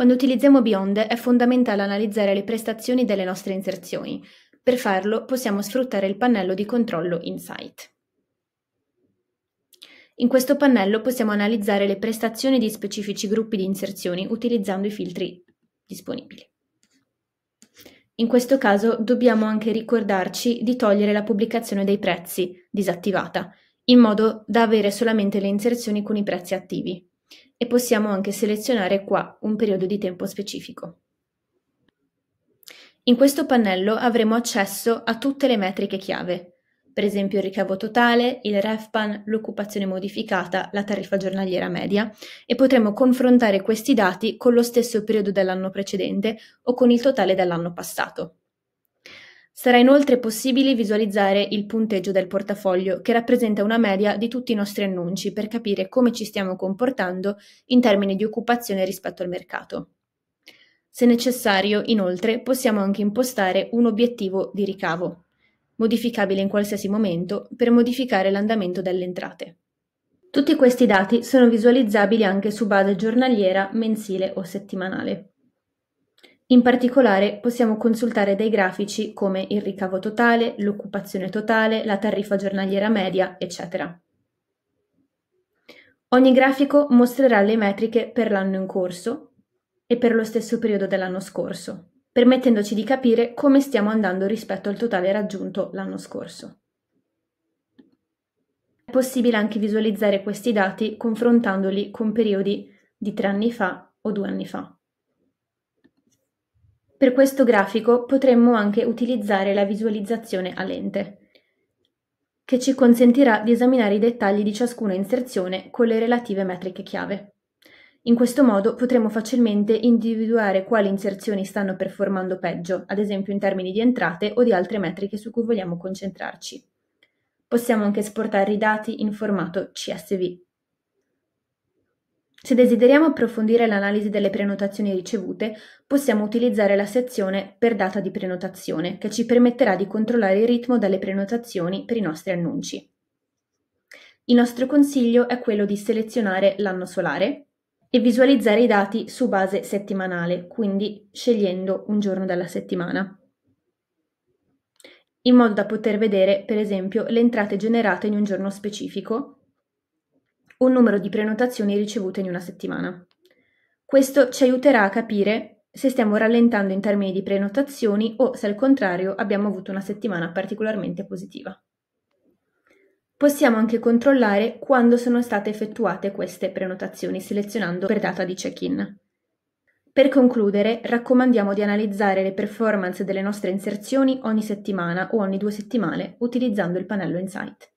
Quando utilizziamo Beyond è fondamentale analizzare le prestazioni delle nostre inserzioni. Per farlo possiamo sfruttare il pannello di controllo Insight. In questo pannello possiamo analizzare le prestazioni di specifici gruppi di inserzioni utilizzando i filtri disponibili. In questo caso dobbiamo anche ricordarci di togliere la pubblicazione dei prezzi disattivata, in modo da avere solamente le inserzioni con i prezzi attivi e possiamo anche selezionare qua un periodo di tempo specifico. In questo pannello avremo accesso a tutte le metriche chiave, per esempio il ricavo totale, il REFPAN, l'occupazione modificata, la tariffa giornaliera media e potremo confrontare questi dati con lo stesso periodo dell'anno precedente o con il totale dell'anno passato. Sarà inoltre possibile visualizzare il punteggio del portafoglio che rappresenta una media di tutti i nostri annunci per capire come ci stiamo comportando in termini di occupazione rispetto al mercato. Se necessario, inoltre, possiamo anche impostare un obiettivo di ricavo, modificabile in qualsiasi momento per modificare l'andamento delle entrate. Tutti questi dati sono visualizzabili anche su base giornaliera, mensile o settimanale. In particolare possiamo consultare dei grafici come il ricavo totale, l'occupazione totale, la tariffa giornaliera media, eccetera. Ogni grafico mostrerà le metriche per l'anno in corso e per lo stesso periodo dell'anno scorso, permettendoci di capire come stiamo andando rispetto al totale raggiunto l'anno scorso. È possibile anche visualizzare questi dati confrontandoli con periodi di tre anni fa o due anni fa. Per questo grafico potremmo anche utilizzare la visualizzazione a lente, che ci consentirà di esaminare i dettagli di ciascuna inserzione con le relative metriche chiave. In questo modo potremo facilmente individuare quali inserzioni stanno performando peggio, ad esempio in termini di entrate o di altre metriche su cui vogliamo concentrarci. Possiamo anche esportare i dati in formato CSV. Se desideriamo approfondire l'analisi delle prenotazioni ricevute, possiamo utilizzare la sezione Per data di prenotazione, che ci permetterà di controllare il ritmo delle prenotazioni per i nostri annunci. Il nostro consiglio è quello di selezionare l'anno solare e visualizzare i dati su base settimanale, quindi scegliendo un giorno della settimana in modo da poter vedere, per esempio, le entrate generate in un giorno specifico un numero di prenotazioni ricevute in una settimana. Questo ci aiuterà a capire se stiamo rallentando in termini di prenotazioni o se al contrario abbiamo avuto una settimana particolarmente positiva. Possiamo anche controllare quando sono state effettuate queste prenotazioni selezionando per data di check-in. Per concludere, raccomandiamo di analizzare le performance delle nostre inserzioni ogni settimana o ogni due settimane utilizzando il pannello Insight.